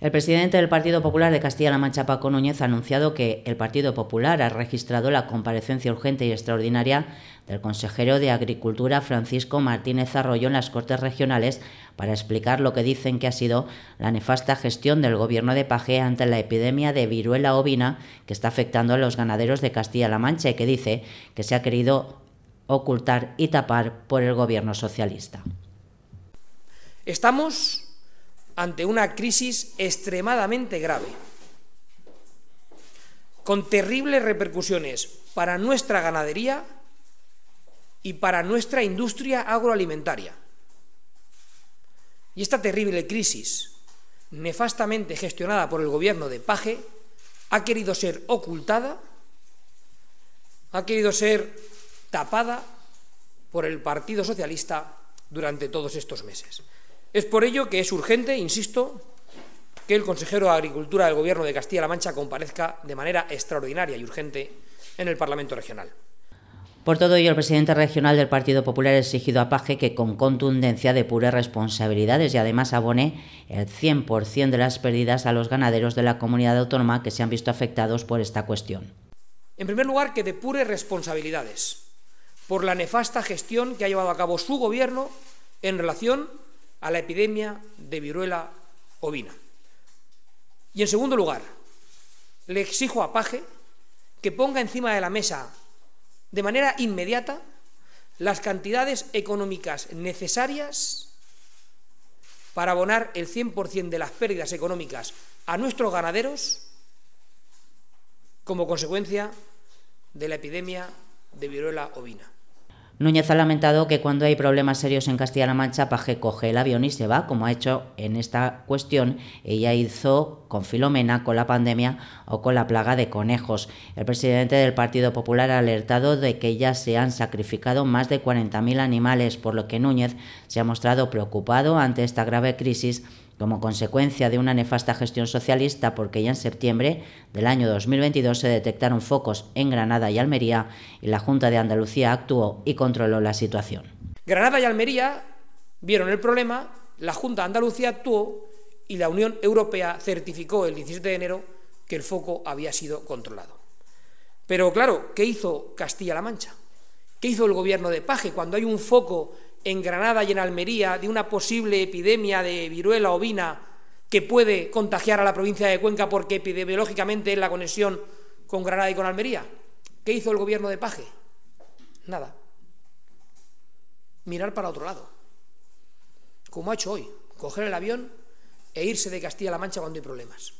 El presidente del Partido Popular de Castilla-La Mancha, Paco Núñez, ha anunciado que el Partido Popular ha registrado la comparecencia urgente y extraordinaria del consejero de Agricultura, Francisco Martínez Arroyo, en las Cortes Regionales para explicar lo que dicen que ha sido la nefasta gestión del gobierno de Paje ante la epidemia de viruela ovina que está afectando a los ganaderos de Castilla-La Mancha y que dice que se ha querido ocultar y tapar por el gobierno socialista. Estamos ante una crisis extremadamente grave, con terribles repercusiones para nuestra ganadería y para nuestra industria agroalimentaria. Y esta terrible crisis, nefastamente gestionada por el gobierno de Paje, ha querido ser ocultada, ha querido ser tapada por el Partido Socialista durante todos estos meses. Es por ello que es urgente, insisto, que el consejero de Agricultura del Gobierno de Castilla-La Mancha comparezca de manera extraordinaria y urgente en el Parlamento Regional. Por todo ello, el presidente regional del Partido Popular ha exigido a Paje que con contundencia depure responsabilidades y además abone el 100% de las pérdidas a los ganaderos de la comunidad autónoma que se han visto afectados por esta cuestión. En primer lugar, que depure responsabilidades por la nefasta gestión que ha llevado a cabo su gobierno en relación a la epidemia de viruela ovina. Y en segundo lugar, le exijo a Paje que ponga encima de la mesa de manera inmediata las cantidades económicas necesarias para abonar el 100% de las pérdidas económicas a nuestros ganaderos como consecuencia de la epidemia de viruela ovina. Núñez ha lamentado que cuando hay problemas serios en Castilla-La Mancha, Paje coge el avión y se va, como ha hecho en esta cuestión. Ella hizo con Filomena, con la pandemia o con la plaga de conejos. El presidente del Partido Popular ha alertado de que ya se han sacrificado más de 40.000 animales, por lo que Núñez se ha mostrado preocupado ante esta grave crisis como consecuencia de una nefasta gestión socialista, porque ya en septiembre del año 2022 se detectaron focos en Granada y Almería y la Junta de Andalucía actuó y controló la situación. Granada y Almería vieron el problema, la Junta de Andalucía actuó y la Unión Europea certificó el 17 de enero que el foco había sido controlado. Pero claro, ¿qué hizo Castilla-La Mancha? ¿Qué hizo el gobierno de Paje cuando hay un foco en Granada y en Almería de una posible epidemia de viruela ovina que puede contagiar a la provincia de Cuenca porque epidemiológicamente es la conexión con Granada y con Almería? ¿Qué hizo el gobierno de Paje? Nada. Mirar para otro lado. Como ha hecho hoy, coger el avión e irse de Castilla-La Mancha cuando hay problemas.